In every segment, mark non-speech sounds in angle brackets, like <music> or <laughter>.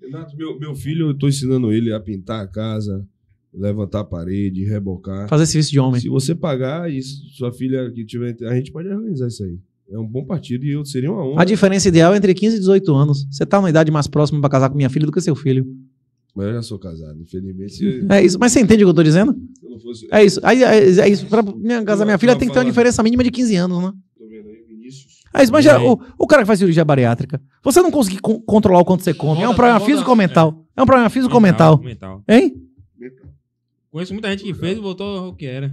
Renato, meu, meu filho, eu estou ensinando ele a pintar a casa, levantar a parede, rebocar. Fazer serviço de homem. Se você pagar e sua filha que tiver. A gente pode organizar isso aí. É um bom partido e eu seria uma honra. A diferença ideal é entre 15 e 18 anos. Você está numa idade mais próxima para casar com minha filha do que seu filho. Mas eu já sou casado, infelizmente. É isso, mas você entende o que eu tô dizendo? Fosse... É isso. Aí, é, é isso. Pra minha, casar minha filha tem que ter uma diferença mínima de 15 anos, né? A esbanja, o, o cara que faz cirurgia bariátrica. Você não conseguir co controlar o quanto você come. é um problema físico-mental. É. é. um problema físico-mental. Hein? Mental. Conheço muita gente que fez e voltou ao que era.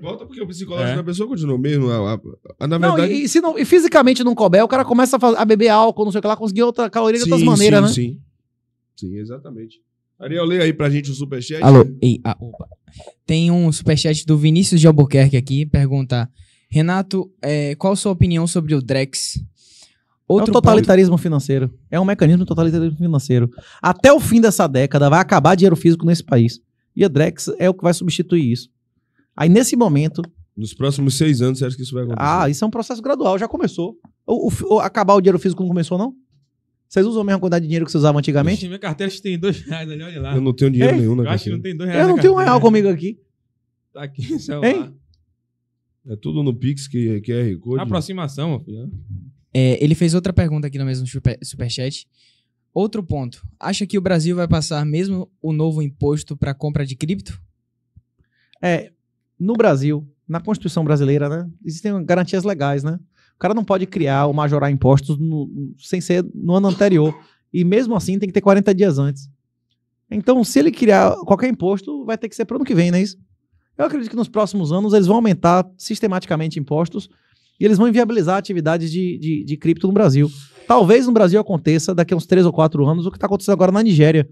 Volta porque o psicológico é. da pessoa continua mesmo. A, na verdade... Não, e, e, se não, e fisicamente não couber, o cara começa a, fazer, a beber álcool, não sei o que lá, conseguir outra caloria de outras maneiras, sim, né? Sim, sim, exatamente. Ariel, leia aí pra gente o superchat. Alô, ei, a, opa. Tem um superchat do Vinícius de Albuquerque aqui, pergunta... Renato, é, qual a sua opinião sobre o Drex? Outro é um totalitarismo ponto... financeiro. É um mecanismo totalitarismo financeiro. Até o fim dessa década vai acabar dinheiro físico nesse país. E a Drex é o que vai substituir isso. Aí, nesse momento. Nos próximos seis anos, você acha que isso vai acontecer? Ah, isso é um processo gradual, já começou. O, o, o acabar o dinheiro físico não começou, não? Vocês usam a mesma quantidade de dinheiro que vocês usavam antigamente? Ixi, minha carteira tem dois reais ali, olha lá. Eu não tenho dinheiro Ei, é? nenhum na eu carteira. Eu acho que não tem dois reais. Eu não tenho um real comigo aqui. Tá aqui, céu. Hein? É tudo no Pix, que é QR Code. Aproximação, meu filho. Né? É, ele fez outra pergunta aqui no mesmo super, superchat. Outro ponto. Acha que o Brasil vai passar mesmo o novo imposto para compra de cripto? É, no Brasil, na Constituição brasileira, né, existem garantias legais, né? O cara não pode criar ou majorar impostos no, sem ser no ano anterior. E mesmo assim tem que ter 40 dias antes. Então, se ele criar qualquer imposto, vai ter que ser para o ano que vem, não é isso? Eu acredito que nos próximos anos eles vão aumentar sistematicamente impostos e eles vão inviabilizar atividades de, de, de cripto no Brasil. Talvez no Brasil aconteça daqui a uns 3 ou 4 anos o que está acontecendo agora na Nigéria.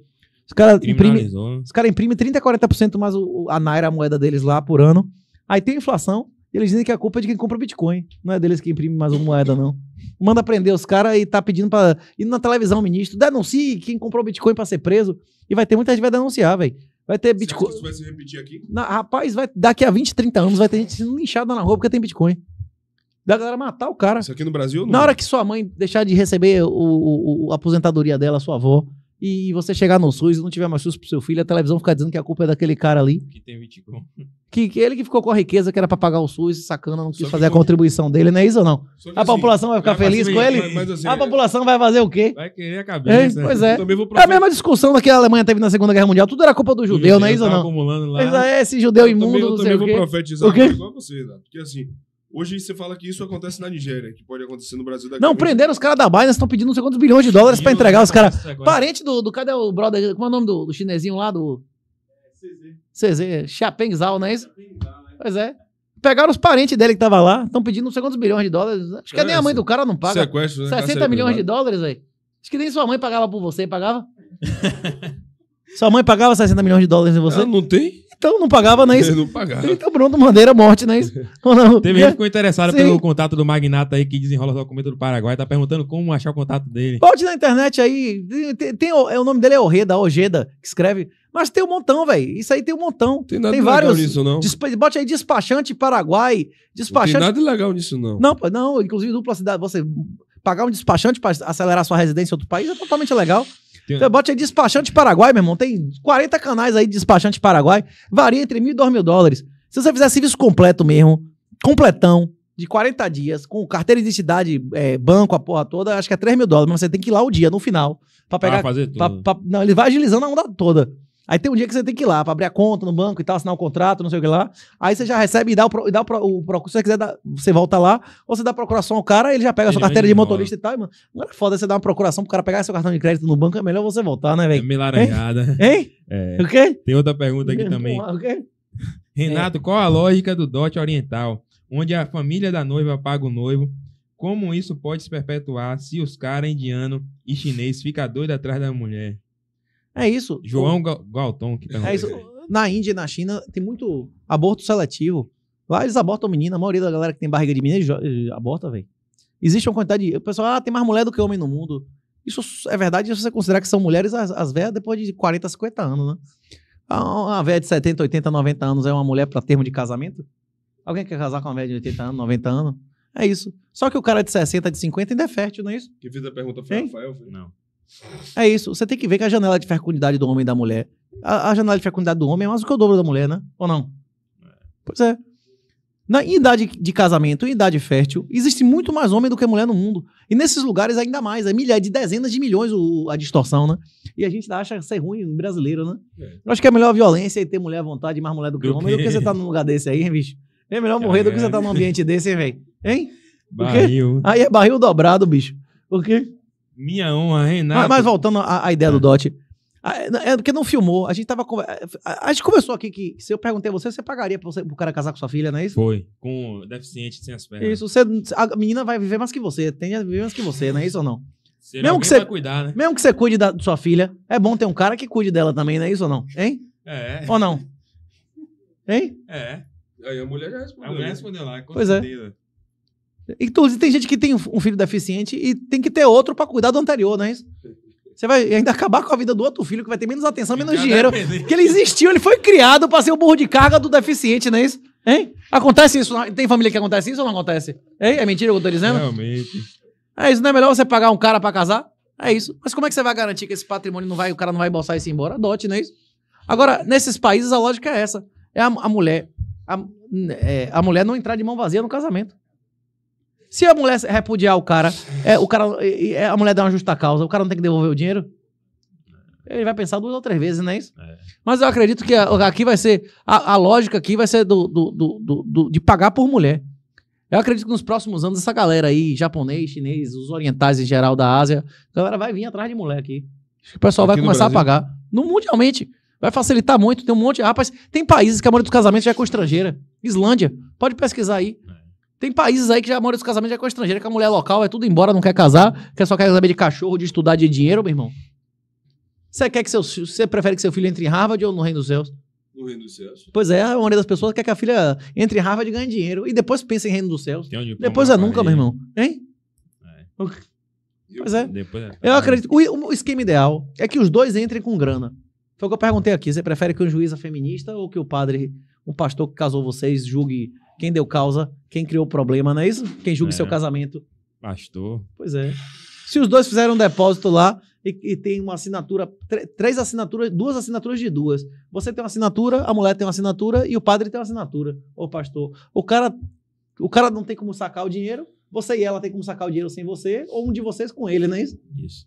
Os caras imprimem cara imprime 30% a 40% mais o, a Naira, a moeda deles lá por ano. Aí tem inflação e eles dizem que a culpa é de quem compra Bitcoin. Não é deles que imprime mais uma moeda, não. Manda prender os caras e tá pedindo para ir na televisão, ministro, denuncie quem comprou Bitcoin para ser preso. E vai ter muita gente que vai denunciar, velho. Vai ter Bitcoin. Isso vai se repetir aqui? Na, rapaz, vai, daqui a 20, 30 anos vai ter gente sendo linchada na rua porque tem Bitcoin. Da galera matar o cara. Isso aqui no Brasil? Não. Na hora que sua mãe deixar de receber o, o, o a aposentadoria dela, sua avó, e você chegar no SUS e não tiver mais SUS pro seu filho, a televisão ficar dizendo que a culpa é daquele cara ali. Que tem 20 que, que ele que ficou com a riqueza que era para pagar o SUS, sacana, não quis fazer a assim, contribuição dele, não é isso ou não? A assim, população vai ficar feliz com ele? Mas, mas assim, a população vai fazer o quê? Vai querer a cabeça. É, pois é. É a mesma discussão que a Alemanha teve na Segunda Guerra Mundial, tudo era culpa do judeu, assim, não é isso ou não? Lá. Mas, é, esse judeu eu imundo, também, eu também vou profetizar o quê? igual você, né? porque assim, Hoje você fala que isso acontece na Nigéria, que pode acontecer no Brasil daqui. Não, prenderam os caras da Binance, estão pedindo não sei quantos bilhões de dólares para entregar os caras. Parente do, do. Cadê o brother? Como é o nome do, do chinesinho lá? Do. É, CZ. CZ. Chapeng Zhao, não é isso? Né? Pois é. Pegaram os parentes dele que tava lá, estão pedindo não sei quantos bilhões de dólares. Acho que é, nem a é, mãe do cara não paga. Sequestro, né? 60 milhões de dólares aí. Acho que nem sua mãe pagava por você, pagava? <laughs> sua mãe pagava 60 milhões de dólares em você? Ela não tem? Então não pagava nem isso. <laughs> Não pagava. Então Bruno maneira morte, <laughs> né? Teve gente que ficou interessada pelo contato do magnata aí que desenrola o documento do Paraguai, tá perguntando como achar o contato dele. Pode na internet aí, tem, tem o, é, o nome dele é Orreda, Ojeda, que escreve mas tem um montão, velho. Isso aí tem um montão. Tem nada tem vários, legal nisso, não. Despa, bote aí despachante Paraguai. Despachante... Não tem nada legal nisso, não. Não, não, inclusive dupla cidade. Você pagar um despachante para acelerar sua residência em outro país é totalmente legal. Tem... Então, aí despachante Paraguai, meu irmão. Tem 40 canais aí de despachante Paraguai. Varia entre mil e dois mil dólares. Se você fizer serviço completo mesmo, completão, de 40 dias, com carteira de identidade, é, banco, a porra toda, acho que é 3 mil dólares, mas você tem que ir lá o dia, no final, para pegar. Ah, fazer tudo. Pra, pra, não, ele vai agilizando a onda toda. Aí tem um dia que você tem que ir lá para abrir a conta no banco e tal, assinar o um contrato, não sei o que lá. Aí você já recebe e dá o, pro, e dá o, pro, o Se você quiser, dá, você volta lá, ou você dá procuração ao cara, ele já pega ele a sua carteira de motorista e tal, e, mano. Agora é foda você dar uma procuração pro cara pegar seu cartão de crédito no banco, é melhor você voltar, né, velho? É meio laranjada. Hein? hein? É. O quê? Tem outra pergunta aqui também. O quê? Renato, é. qual a lógica do dote oriental, onde a família da noiva paga o noivo? Como isso pode se perpetuar se os caras indiano e chinês ficam doidos atrás da mulher? É isso. João Galton que perguntou. É isso. Na Índia e na China tem muito aborto seletivo. Lá eles abortam menina, a maioria da galera que tem barriga de menina aborta, velho. Existe uma quantidade de. O pessoal, ah, tem mais mulher do que homem no mundo. Isso é verdade se você considerar que são mulheres as, velhas depois de 40, 50 anos, né? Ah, uma velha de 70, 80, 90 anos é uma mulher para termo de casamento? Alguém quer casar com uma velha de 80 anos, 90 anos? É isso. Só que o cara de 60, de 50 ainda é fértil, não é isso? Que fiz a pergunta foi Rafael? Não. É isso. Você tem que ver que a janela de fecundidade do homem e da mulher. A, a janela de fecundidade do homem é mais do que o dobro da mulher, né? Ou não? É. Pois é. Na idade de casamento, em idade fértil, existe muito mais homem do que mulher no mundo. E nesses lugares ainda mais. É milhares, de dezenas de milhões o, a distorção, né? E a gente acha ser ruim brasileiro, né? É. Eu acho que é melhor a violência e ter mulher à vontade, mais mulher do que do homem, que... do que você tá num lugar desse aí, hein, bicho? É melhor morrer Caramba. do que você tá num né? ambiente desse, hein, velho? Hein? Barril. Aí é barril dobrado, bicho. Por quê? Minha honra, Renato. Mas, mas voltando à, à ideia é. do Dot. É porque não filmou. A gente tava. A, a gente começou aqui que se eu perguntei a você, você pagaria pra você, pro cara casar com sua filha, não é isso? Foi. Com deficiente sem as pernas. Isso. Você, a menina vai viver mais que você. Tem a viver mais que você, não é isso ou não? mesmo que você cuidar, né? Mesmo que você cuide da sua filha, é bom ter um cara que cuide dela também, não é isso ou não? Hein? É. Ou não? <laughs> Hein? É. Aí a mulher já respondeu. A mulher né? respondeu lá, com pois é. certeza. É. Inclusive, então, tem gente que tem um filho deficiente e tem que ter outro para cuidar do anterior, não é isso? Você vai ainda acabar com a vida do outro filho, que vai ter menos atenção, menos dinheiro. Porque ele existiu, ele foi criado para ser o burro de carga do deficiente, não é isso? Hein? Acontece isso? Tem família que acontece isso ou não acontece? Hein? É mentira o que eu tô dizendo? Realmente. É isso, não é melhor você pagar um cara para casar? É isso. Mas como é que você vai garantir que esse patrimônio não vai, o cara não vai embolsar isso embora? Dote, não é isso? Agora, nesses países a lógica é essa. É a, a mulher. A, é, a mulher não entrar de mão vazia no casamento. Se a mulher repudiar o cara, é, o cara é, a mulher dá uma justa causa, o cara não tem que devolver o dinheiro? Ele vai pensar duas ou três vezes, não é isso? É. Mas eu acredito que aqui vai ser. A, a lógica aqui vai ser do, do, do, do, de pagar por mulher. Eu acredito que nos próximos anos, essa galera aí, japonês, chinês, os orientais em geral da Ásia, a galera vai vir atrás de mulher aqui. Acho que o pessoal aqui vai começar Brasil? a pagar. No, mundialmente. Vai facilitar muito. Tem um monte. de Rapaz, tem países que a maioria dos casamentos já é com estrangeira. Islândia. Pode pesquisar aí. É. Tem países aí que já moram esse casamento casamentos é com a estrangeira, que a mulher local é tudo embora, não quer casar, que só quer saber de cachorro, de estudar, de dinheiro, meu irmão. Você quer que seu você prefere que seu filho entre em Harvard ou no Reino dos Céus? No Reino dos Céus. Pois é, a maioria das pessoas quer que a filha entre em Harvard e ganhe dinheiro e depois pense em Reino dos Céus. Depois é nunca, meu irmão. Hein? É. Pois é. Depois é. Eu acredito. O, o esquema ideal é que os dois entrem com grana. Foi o que eu perguntei aqui. Você prefere que um é feminista ou que o padre, o pastor que casou vocês, julgue quem deu causa, quem criou o problema, não é isso? Quem julga é. seu casamento. Pastor. Pois é. Se os dois fizeram um depósito lá e, e tem uma assinatura, três assinaturas, duas assinaturas de duas. Você tem uma assinatura, a mulher tem uma assinatura e o padre tem uma assinatura, Ô, pastor. O cara, o cara não tem como sacar o dinheiro, você e ela tem como sacar o dinheiro sem você, ou um de vocês com ele, não é isso? Isso.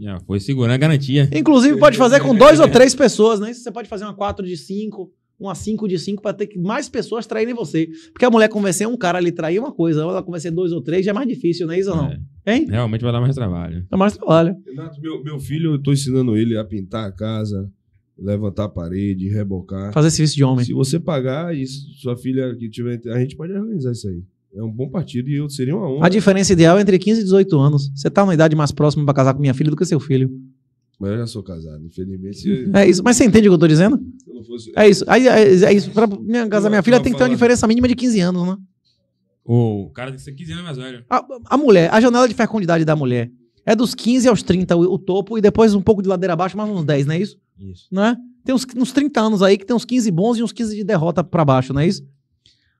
Já foi segurar a é garantia. Inclusive, pode fazer com dois ou três pessoas, né? Você pode fazer uma quatro de cinco, uma 5 de 5 para ter que mais pessoas traírem você. Porque a mulher convencer um cara ali trair é uma coisa, ela convencer dois ou três já é mais difícil, não é isso ou não? É. Hein? Realmente vai dar mais trabalho. Dá mais trabalho. Renato, meu, meu filho, eu estou ensinando ele a pintar a casa, levantar a parede, rebocar. Fazer serviço de homem. Se você pagar e sua filha que tiver. A gente pode organizar isso aí. É um bom partido e eu seria uma honra. A diferença ideal é entre 15 e 18 anos. Você está numa idade mais próxima para casar com minha filha do que seu filho. Mas eu já sou casado, infelizmente. É, é isso, mas você entende o que eu tô dizendo? Se eu não fosse... É isso. Aí, é, é, é isso. Pra minha, casar minha filha tem que ter uma diferença mínima de 15 anos, né? o cara tem que ser 15 anos mais velho. A, a mulher, a janela de fecundidade da mulher é dos 15 aos 30 o, o topo e depois um pouco de ladeira abaixo, mais uns 10, não é isso? Isso. Não é? Tem uns, uns 30 anos aí que tem uns 15 bons e uns 15 de derrota pra baixo, não é isso?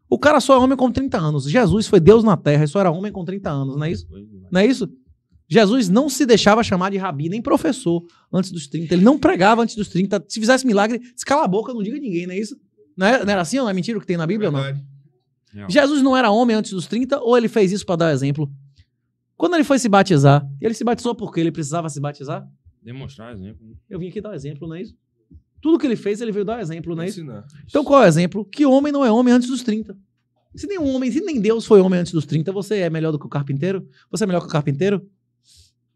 O cara só é homem com 30 anos. Jesus foi Deus na terra e só era homem com 30 anos, não é isso? Não é isso? Jesus não se deixava chamar de rabi, nem professor, antes dos 30. Ele não pregava antes dos 30. Se fizesse milagre, cala a boca, não diga a ninguém, não é isso? Não, é, não era assim? Não é mentira o que tem na Bíblia? Não? Não. Jesus não era homem antes dos 30 ou ele fez isso para dar exemplo? Quando ele foi se batizar, ele se batizou porque ele precisava se batizar? Demonstrar exemplo. Eu vim aqui dar exemplo, não é isso? Tudo que ele fez, ele veio dar exemplo, não é isso? Ensinar. Então qual é o exemplo? Que homem não é homem antes dos 30. Se nenhum homem, se nem Deus foi homem antes dos 30, você é melhor do que o carpinteiro? Você é melhor que o carpinteiro?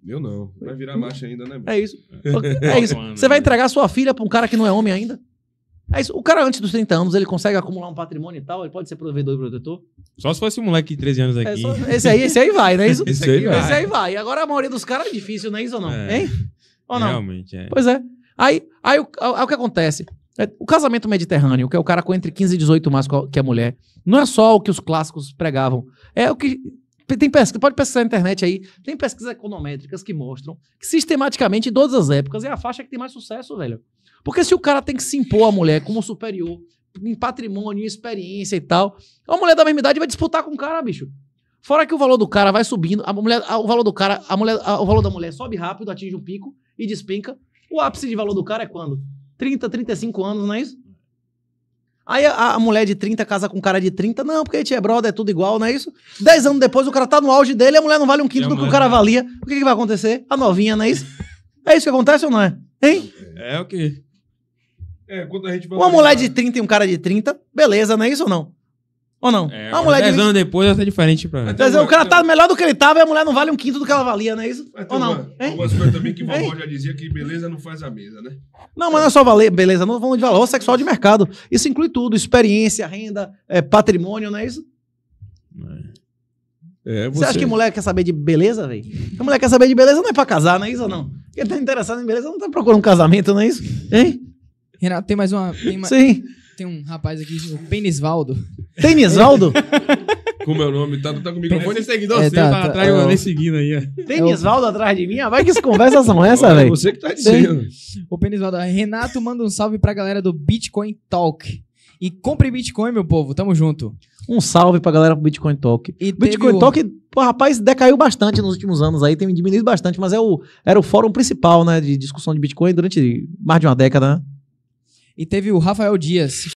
Eu não. Vai virar macho ainda, né? É isso. É, é tá isso. Você vai né? entregar sua filha para um cara que não é homem ainda? É isso. O cara, antes dos 30 anos, ele consegue acumular um patrimônio e tal, ele pode ser provedor e protetor. Só se fosse um moleque de 13 anos é aqui. É só... esse, aí, esse aí vai, né? Isso, esse, <laughs> esse, aí vai. aí vai. Agora a maioria dos caras é difícil, não é isso ou não? É. Hein? Ou é, não? Realmente, é. Pois é. Aí, aí, o, aí, o que acontece? O casamento mediterrâneo, que é o cara com entre 15 e 18 mais que a mulher, não é só o que os clássicos pregavam. É o que tem pesquisa, pode pesquisar na internet aí. Tem pesquisas econométricas que mostram que sistematicamente, em todas as épocas, é a faixa que tem mais sucesso, velho. Porque se o cara tem que se impor à mulher como superior, em patrimônio, em experiência e tal, a mulher da mesma idade vai disputar com o cara, bicho. Fora que o valor do cara vai subindo, a mulher, a, o valor do cara, a mulher, a, o valor da mulher sobe rápido, atinge um pico e despenca. O ápice de valor do cara é quando? 30, 35 anos, não é isso? Aí a, a, mulher de 30 casa com um cara de 30, não, porque a gente é brother, é tudo igual, não é isso? Dez anos depois, o cara tá no auge dele, a mulher não vale um quinto do que o cara valia. O que, que vai acontecer? A novinha, não é isso? é isso que acontece ou não é? Hein? É, é, é o okay. que? É, quando a gente Uma mulher de 30 e um cara de 30, beleza, não é isso ou não? Ou não? É, mulher 10 de 20... anos depois vai ser diferente pra mim. Mas, o cara tá melhor do que ele tava e a mulher não vale um quinto do que ela valia, não é isso? Ou não? Uma, hein? Algumas coisas também que o Valor já dizia que beleza não faz a mesa, né? Não, mas não é só valer, beleza, não falando de valor sexual de mercado. Isso inclui tudo: experiência, renda, é, patrimônio, não é isso? É, você... É, você... acha que mulher quer saber de beleza, velho? A mulher quer saber de beleza não é pra casar, não é isso ou não? Quem tá interessado em beleza não tá procurando um casamento, não é isso? Hein? Renato, tem mais uma. Tem Sim. Tem um rapaz aqui, o Penisvaldo. <laughs> Penisvaldo? é o nome, tá, tá com o microfone seguidor é, seu, tá, tá, tá atrás, é eu... nem seguindo aí. É. Penisvaldo atrás de mim? Ah, vai que as <laughs> conversas são essas, velho? É você que tá dizendo. Tem. O Penisvaldo. Renato manda um salve pra galera do Bitcoin Talk. E compre Bitcoin, meu povo. Tamo junto. Um salve pra galera do Bitcoin Talk. E Bitcoin Talk, pô, rapaz, decaiu bastante nos últimos anos aí, tem diminuído bastante, mas é o, era o fórum principal, né, de discussão de Bitcoin durante mais de uma década, né? E teve o Rafael Dias,